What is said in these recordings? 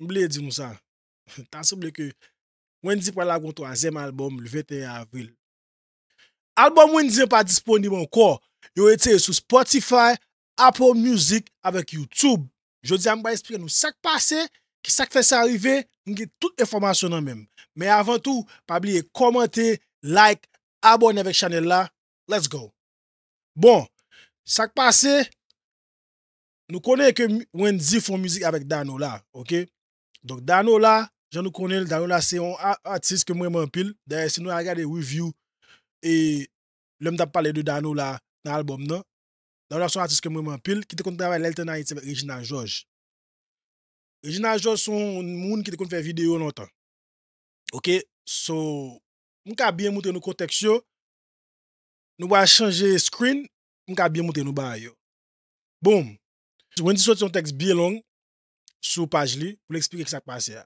Mbile di mousan, tan souble ke Wendy pa la gontou an zem albom l vete avril. Albom Wendy pa disponib an kon, yo ete sou Spotify, Apple Music, avek Youtube. Jodi an mba espre nou sak pase, ki sak fese arrive, nge tout informasyon an men. Me avan tou, pa blie komante, like, abone vek chanel la, let's go. Bon, sak pase, nou konen ke Wendy fon muzik avek Dano la, ok? Donk danou la, jan nou konel, danou la se yon artist ke mwen mwen pil. Derya, se nou a gade review e lèm da pale de danou la nan albom nan. Danou la se yon artist ke mwen mwen pil, ki te konti dava lèlte nan ite be Regina George. Regina George son moun ki te konti fè video nan tan. Ok, so, mwen ka bie mouten nou konteks yo. Nou wè a chanje screen, mwen ka bie mouten nou ba yo. Bon, se wèndi sot yon tekst biye long. sur page li pour l'expliquer que ça s'est passé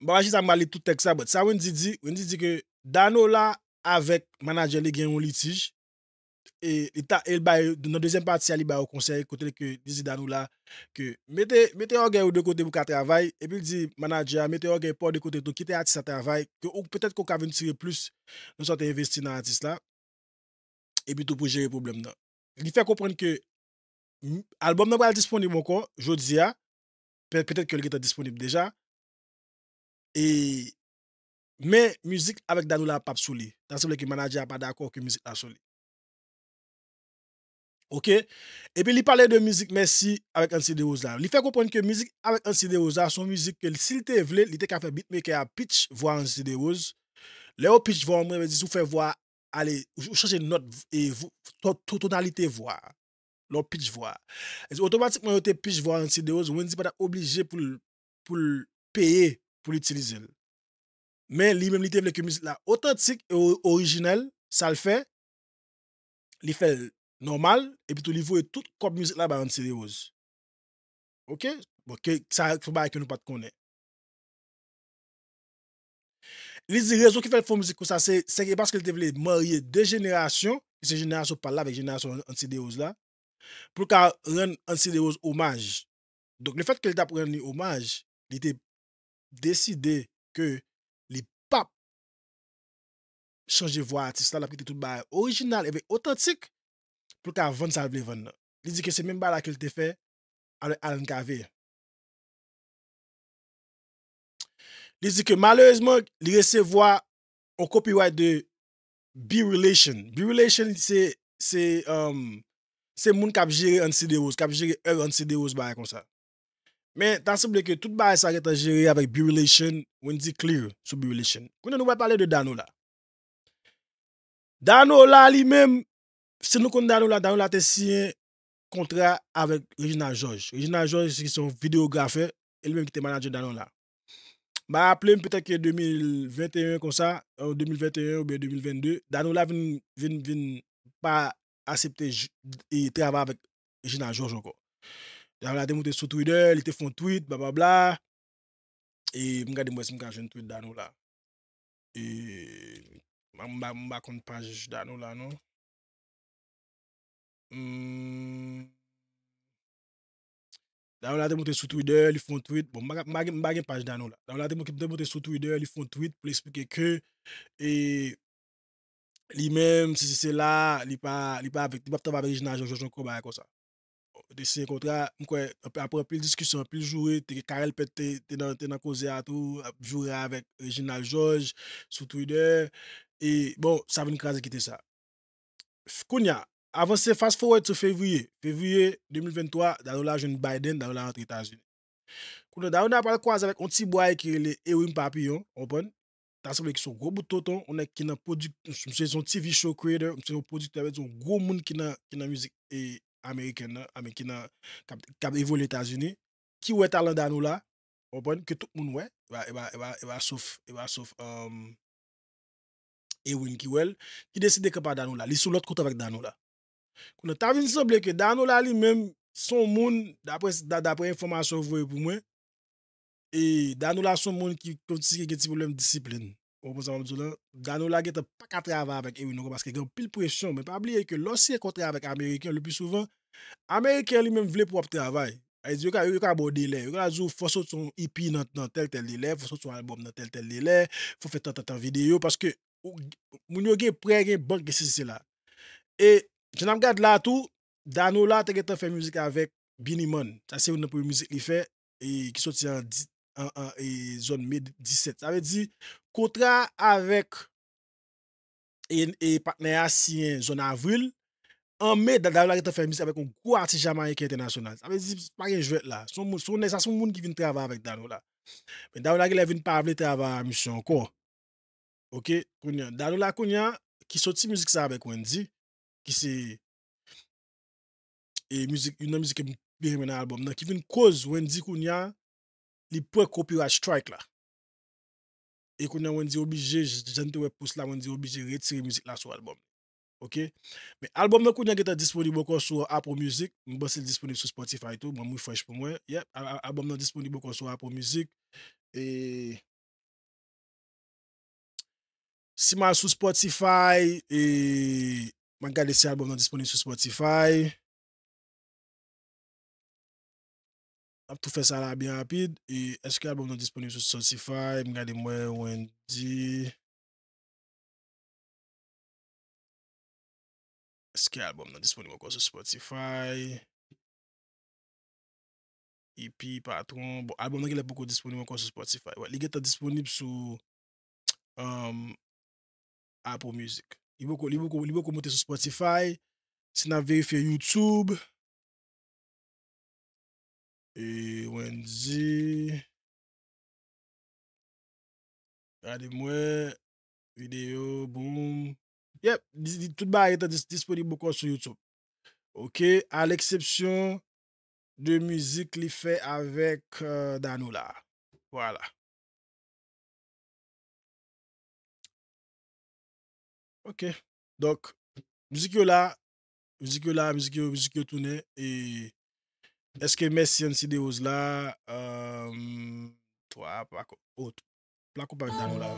je ça à pas tout texte ça ça, ça wè dit di, wè dit que ke Dano la avèk manager li eu un litige et l'État la deuxième partie il au conseil côté que dit là que mettez mettez orgueil de côté pour qu'il travaille et puis il dit manager mettez orgueil pas de côté tout quitter artiste à travail que peut-être qu'on va tirer plus de sorte investir dans artiste là et puis tout pour gérer problème là il fait comprendre que album n'est pas disponible encore aujourd'hui peut-être que le gars est disponible déjà. Et mais musique avec Danou la pas souli. Dans semble que manager pas d'accord que musique la souli. OK Et puis il parlait de musique merci avec un cd Rosa. Il fait comprendre que musique avec un CD Rosa son musique que s'il te voulait, il était qu'à faire beatmaker à pitch voir un cd Rosa. Léo pitch voir me dit vous faire voir allez, changer note et tonalité voir leur pitch voir. Automatiquement, ils ont pitch voir antidose, ou ils n'est pas obligé pour, pour payer pour l'utiliser. Mais lui-même, il était musique authentique et originelle, ça le fait. Il fait normal, et puis tout niveau et toute comme musique là, bah, antidose. OK? Bon, que, ça, faut pas que nous pas connaître. Les réseaux qui fait la musique, ça, c'est parce qu'il voulait marier deux générations, ces générations par là avec génération antidéose là, pour qu'elle rende un Rose hommage. Donc le fait qu'elle un hommage, il était décidé que les papes de voix artiste là, était tout bail original et authentique pour qu'elle vendre ça veut vendre. Il dit que c'est même pas là qu'elle t'a fait avec Alan cave. Il dit que malheureusement, il recevoir un copyright de B-Relation. B-Relation, c'est euh, c'est monde qui a géré un rose qui a géré un CD-Rose bah, comme ça. Mais t'as semblé que tout bah, ça a été géré avec B-Relation, on dit clear sur B-Relation. Quand nous va parler de Dano là. Dano là lui-même, si nous connaissons Dano là, Dano là, t'es signé contrat avec Regina George. Regina George, qui sont vidéographe, lui même qui était manager Dano là. Bah, appelé peut-être que 2021 comme ça, en euh, 2021 ou bien 2022, Dano là vient, vient, pas accepté et travailler avec Gina george encore. J'avais démontré sur Twitter, il était fait un bla blablabla. Et je regardais moi si je un tweet d'Ano là. Et je ne pas compte page d'Ano là, non. D'Ano là, démontré sur Twitter, il fait un tweet. Bon, je ne pas page d'Ano là. J'ai là, démontré sur Twitter, il fait un tweet pour expliquer que. Et Li mèm, si se la, li pa avèk. Li pa avèk ta va vè Reginald George, joun kou ba yè kon sa. De se yè kontra, mwen kwen apè apèl diskusyon, apèl jouè, te karel pet te nan koze atou, jouè avèk Reginald George, sou Twitter, e bon, sa ven krasè kitè sa. Fkoun ya, avansè fast forward se fevriye, fevriye 2023, dan wè la joun Biden, dan wè la rentritaz yon. Koun yo, dan wè na apèl kwa zèvèk, ont si bwa yè kire lè, e wè m papi yon, opon, Tansi ble ki sou gwo boutoton, mwen se yon TV show creator, mwen se yon produtore, mwen se yon gwo moun ki nan ameiken nan, ame ki nan kab evo l'Etats-Unis, ki we talan Danola, ou bon, ki tout moun we, ewa souf Ewin ki wel, ki deside ke pa Danola, li sou lot kout avek Danola. Koune, tansi ble ki Danola li men, son moun, dapre informasyon vwe pou mwen, E Danoula sou moun ki kontisi gen ti problem disipline. Ou moun sa moun djou lan, Danoula gen te pak a travay avèk Ewin Nourou paske gen pil presyon. Men pa abliye ke lò si ekotre avèk Amerikyan le pi souvan, Amerikyan li mèm vle pou ap travay. Ay di yo ka, yo ka bo de lè. Yo ka la zou fosot son EP nan tel tel de lè, fosot son album nan tel tel de lè, fosot son video, paske moun yo gen pre gen bank gesi se la. E gen am gade la tou, Danoula te gen te fè mouzik avèk Binimon. Sa se ou nan pou mouzik li fè, e zon Med 17. Awe di, kotra avek e patne asyen zon Avril, an Med, an Darula ki te femis, avek un kou artijaman ye ki etenasyonaz. Awe di, pa gen jwet la, son moun ki vin trava avek Darula. Darula ki le vin pavle trava amisyon kon. Ok, Darula Konya, ki soti müzik sa avek Wendi, ki se, e müzik, yon müzik e mpiremen albom, nan ki vin koz Wendi Konya, li pou e kopi ou a strike la. E kounen wèndi obije, jente wè pou slan wèndi obije, re tiri müzik la sou albom. Ok? Me albom nou kounen geta disponibokon sou Apple Music, mbè se disponib sou Spotify tou, mwen mwi fèj pou mwen. Yep, albom nou disponibokon sou Apple Music. E si mwen sou Spotify, e, mwen gade se albom nou disponib sou Spotify. ap tou fè sa la bè yon apid, e eske album nan disponib sou Spotify, mga di mwen wèndi, eske album nan disponib wè kon sou Spotify, e pi patron, bo album nan ki lè pou kon disponib wè kon sou Spotify, wè li geta disponib sou um, Apple Music, li pou kon mwote sou Spotify, si nan verife YouTube, Et Wendy. Regardez-moi. Vidéo, boom, Yep, tout bas est disponible beaucoup sur YouTube. Ok, à l'exception de musique qu'il fait avec euh, Danola Voilà. Ok, donc, musique là, musique là, musique, musique tournée et Eske mesi ansi de ouz la, eeeem, to a plakop, o to, oh, plakop an danou la,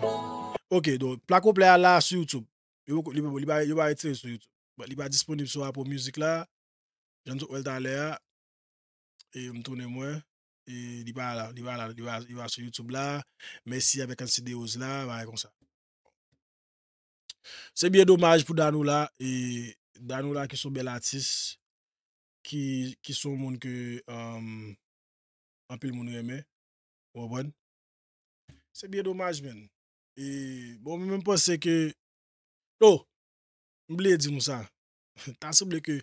okey do, plakop la la sou YouTube, yo wak etre sou YouTube, wak li pa disponib sou a pou mouzik la, jan touk welta le a, ee mtoune mwen, ee li pa la, li va la, li va sou YouTube la, mesi avek ansi de ouz la, wak e kon sa. Se biye domaj pou danou la, ee danou la ki sou bel atis, Ki sou moun ke Ampil moun reme Ou abon Se biye domaj men e, Bon mi men pose se ke Lo Mble di mou sa Tansi mble ke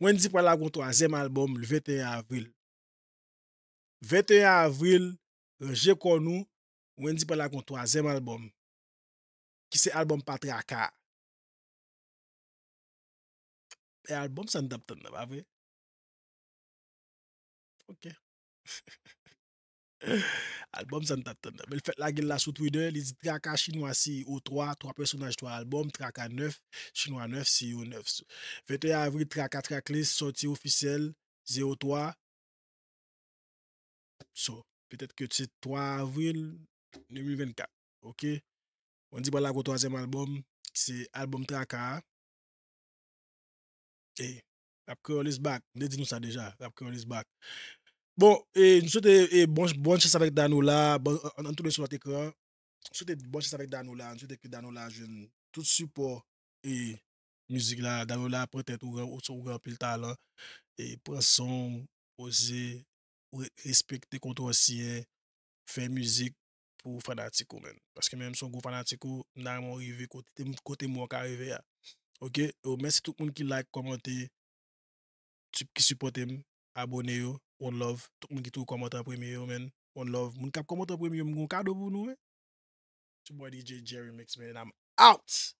Mwen di pala kontwa zem albom l 21 avril 21 avril Je konou Mwen di pala kontwa zem albom Ki se albom patriaka E albom san dap ten na ba ve ok. album ça t'attend. Mais le fait la gueule l'a sur Twitter, il dit traka chinois si ou 3, 3 personnages 3 albums, traka 9, chinois 9 si ou 9. 21 avril traka tracklist sortie officielle 03. So, peut-être que c'est 3 avril 2024. OK. On dit voilà le troisième album, c'est album traka. Hey, Rap Curl is back. » dit nous ça déjà. Rap Curl is back. Bon, e, nou sou te e, bon chese avèk Danou la, an tout le sou la tekran, nou sou te bon chese avèk Danou la, nou sou te ki Danou la jen tout support e mouzik la. Danou la pou tèt ou gè ou tèt ou gè ou pèl talan e prè son ose ou respektè kontou asye fè mouzik pou fanatikou men. Paske mèm sou go fanatikou nan mèm ou rive kote mèm wak a rive ya. Ok, ou mèm si tout mèm ki like, komante, ki supportèm abone yo, one love, mwen gitou komota pwemi yo men, one love, mwen kap komota pwemi yo, mwen kado pou nou men, chou boy DJ Jerry Mix men, and I'm out!